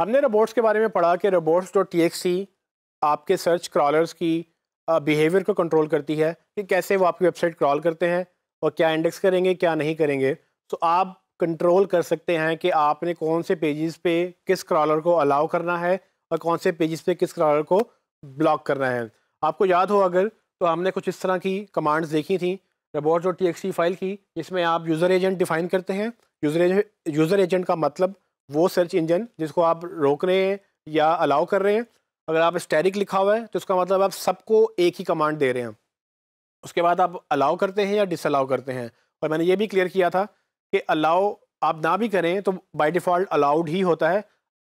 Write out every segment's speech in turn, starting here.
हमने रोबोट्स के बारे में पढ़ा कि रोबोट्स डॉट टी आपके सर्च क्रॉलर्स की बिहेवियर को कंट्रोल करती है कि कैसे वो आपकी वेबसाइट क्रॉल करते हैं और क्या इंडेक्स करेंगे क्या नहीं करेंगे तो आप कंट्रोल कर सकते हैं कि आपने कौन से पेजेस पे किस क्रॉलर को अलाउ करना है और कौन से पेजेस पे किस क्रॉलर को ब्लॉक करना है आपको याद हो अगर तो हमने कुछ इस तरह की कमांड्स देखी थी रोबोट डॉट टी फाइल की जिसमें आप यूज़र एजेंट डिफ़ाइन करते हैं यूज़र एजेंट का मतलब वो सर्च इंजन जिसको आप रोक रहे हैं या अलाउ कर रहे हैं अगर आप स्टेरिक लिखा हुआ है तो उसका मतलब आप सबको एक ही कमांड दे रहे हैं उसके बाद आप अलाउ करते हैं या डिसअलाउ करते हैं और मैंने ये भी क्लियर किया था कि अलाउ आप ना भी करें तो बाय डिफ़ॉल्ट अलाउड ही होता है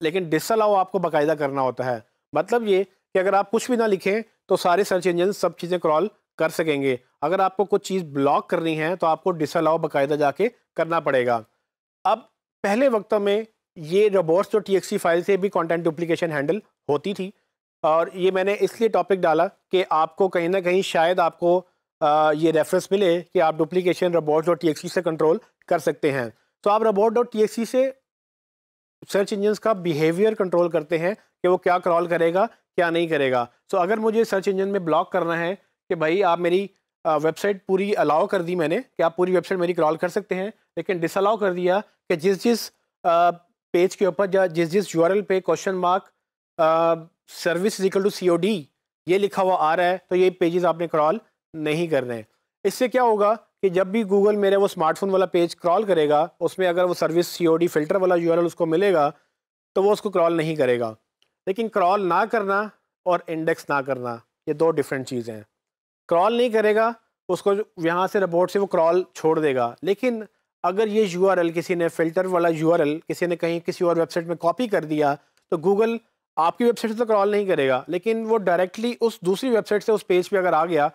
लेकिन डिसअलाउ आपको बाकायदा करना होता है मतलब ये कि अगर आप कुछ भी ना लिखें तो सारे सर्च इंजन सब चीज़ें क्रॉल कर सकेंगे अगर आपको कुछ चीज़ ब्लॉक करनी है तो आपको डिसअलाउ बाकायदा जाके करना पड़ेगा अब पहले वक्त में ये रोबोट्स और टी फाइल से भी कंटेंट डुप्लीकेशन हैंडल होती थी और ये मैंने इसलिए टॉपिक डाला कि आपको कहीं ना कहीं शायद आपको आ, ये रेफरेंस मिले कि आप डुप्लीकेशन रोबोट डॉट टी से कंट्रोल कर सकते हैं तो आप रोबोट डॉट टी से सर्च इंजन्स का बिहेवियर कंट्रोल करते हैं कि वो क्या क्रॉल करेगा क्या नहीं करेगा सो so, अगर मुझे सर्च इंजन में ब्लॉक करना है कि भाई आप मेरी वेबसाइट पूरी अलाउ कर दी मैंने कि आप पूरी वेबसाइट मेरी क्रॉल कर सकते हैं लेकिन डिसअलाउ कर दिया कि जिस जिस पेज के ऊपर जहाँ जिस जिस यू पे question mark service equal to C ये लिखा हुआ आ रहा है तो ये पेजेस आपने क्रॉल नहीं करने हैं इससे क्या होगा कि जब भी गूगल मेरे वो स्मार्टफोन वाला पेज क्रॉल करेगा उसमें अगर वो सर्विस सी फिल्टर वाला यू उसको मिलेगा तो वो उसको क्रॉल नहीं करेगा लेकिन क्रॉल ना करना और इंडेक्स ना करना ये दो डिफरेंट चीज़ें हैं क्रॉल नहीं करेगा उसको यहाँ से रिपोर्ट से वो क्रॉल छोड़ देगा लेकिन अगर ये यू किसी ने फ़िल्टर वाला यू किसी ने कहीं किसी और वेबसाइट में कॉपी कर दिया तो गूगल आपकी वेबसाइट से तो क्रॉल नहीं करेगा लेकिन वो डायरेक्टली उस दूसरी वेबसाइट से उस पेज पे अगर आ गया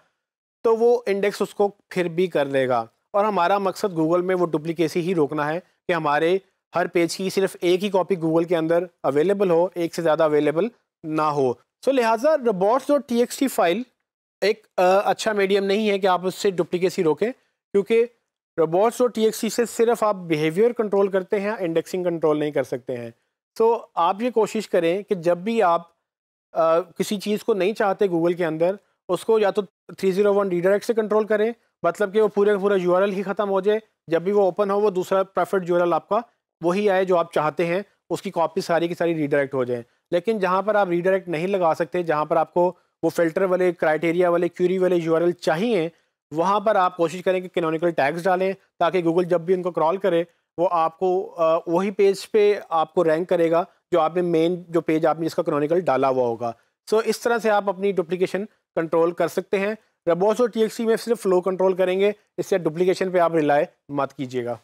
तो वो इंडेक्स उसको फिर भी कर देगा और हमारा मकसद गूगल में वो डुप्लीकेसी ही रोकना है कि हमारे हर पेज की सिर्फ एक ही कॉपी गूगल के अंदर अवेलेबल हो एक से ज़्यादा अवेलेबल ना हो सो लिहाजा रोबोट्स और टी फाइल एक आ, अच्छा मीडियम नहीं है कि आप उससे डुप्लीकेसी रोकें क्योंकि रोबोट्स और टीएक्सी से सिर्फ आप बिहेवियर कंट्रोल करते हैं इंडेक्सिंग कंट्रोल नहीं कर सकते हैं तो आप ये कोशिश करें कि जब भी आप आ, किसी चीज़ को नहीं चाहते गूगल के अंदर उसको या तो थ्री जीरो वन रीडायरेक्ट से कंट्रोल करें मतलब कि वो पूरे का पूरा यू ही ख़त्म हो जाए जब भी वो ओपन हो वो दूसरा प्रेफर्ड यू आपका वही आए जो आप चाहते हैं उसकी कॉपी सारी की सारी रीडायरेक्ट हो जाए लेकिन जहाँ पर आप रीडायरेक्ट नहीं लगा सकते जहाँ पर आपको वो फिल्टर वाले क्राइटेरिया वाले क्यूरी वाले यू चाहिए वहाँ पर आप कोशिश करें कि कैनोनिकल टैग्स डालें ताकि गूगल जब भी उनको क्रॉल करे वो आपको वही पेज पे आपको रैंक करेगा जो आपने मेन जो पेज आपने जिसका क्रॉनिकल डाला हुआ होगा सो so, इस तरह से आप अपनी डुप्लीकेशन कंट्रोल कर सकते हैं और टी में सिर्फ फ्लो कंट्रोल करेंगे इससे डुप्लीकेशन पे आप रिलाय मत कीजिएगा